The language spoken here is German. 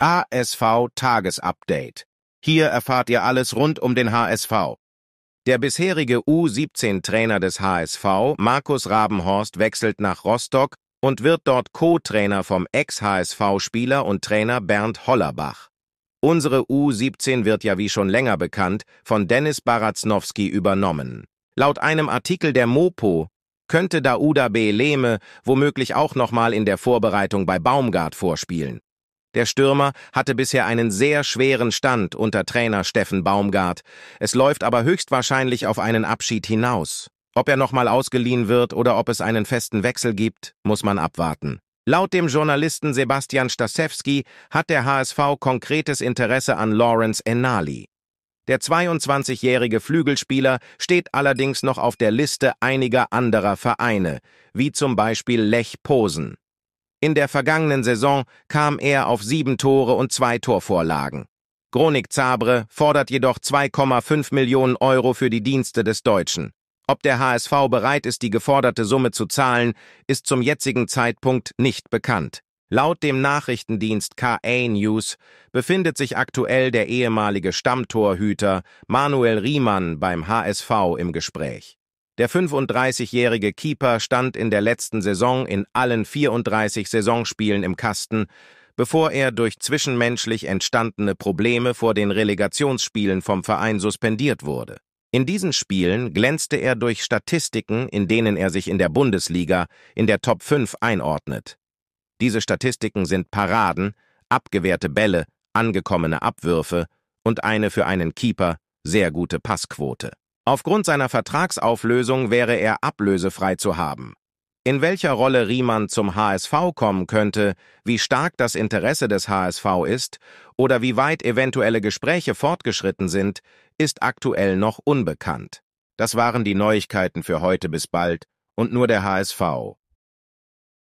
ASV Tagesupdate. Hier erfahrt ihr alles rund um den HSV. Der bisherige U17-Trainer des HSV, Markus Rabenhorst, wechselt nach Rostock und wird dort Co-Trainer vom Ex-HSV-Spieler und Trainer Bernd Hollerbach. Unsere U17 wird ja wie schon länger bekannt von Dennis Baratznowski übernommen. Laut einem Artikel der Mopo könnte Dauda B. Lehme womöglich auch nochmal in der Vorbereitung bei Baumgart vorspielen. Der Stürmer hatte bisher einen sehr schweren Stand unter Trainer Steffen Baumgart. Es läuft aber höchstwahrscheinlich auf einen Abschied hinaus. Ob er nochmal ausgeliehen wird oder ob es einen festen Wechsel gibt, muss man abwarten. Laut dem Journalisten Sebastian Stasewski hat der HSV konkretes Interesse an Lawrence Enali. Der 22-jährige Flügelspieler steht allerdings noch auf der Liste einiger anderer Vereine, wie zum Beispiel Lech Posen. In der vergangenen Saison kam er auf sieben Tore und zwei Torvorlagen. Gronik Zabre fordert jedoch 2,5 Millionen Euro für die Dienste des Deutschen. Ob der HSV bereit ist, die geforderte Summe zu zahlen, ist zum jetzigen Zeitpunkt nicht bekannt. Laut dem Nachrichtendienst KA News befindet sich aktuell der ehemalige Stammtorhüter Manuel Riemann beim HSV im Gespräch. Der 35-jährige Keeper stand in der letzten Saison in allen 34 Saisonspielen im Kasten, bevor er durch zwischenmenschlich entstandene Probleme vor den Relegationsspielen vom Verein suspendiert wurde. In diesen Spielen glänzte er durch Statistiken, in denen er sich in der Bundesliga in der Top 5 einordnet. Diese Statistiken sind Paraden, abgewehrte Bälle, angekommene Abwürfe und eine für einen Keeper sehr gute Passquote. Aufgrund seiner Vertragsauflösung wäre er ablösefrei zu haben. In welcher Rolle Riemann zum HSV kommen könnte, wie stark das Interesse des HSV ist oder wie weit eventuelle Gespräche fortgeschritten sind, ist aktuell noch unbekannt. Das waren die Neuigkeiten für heute bis bald und nur der HSV.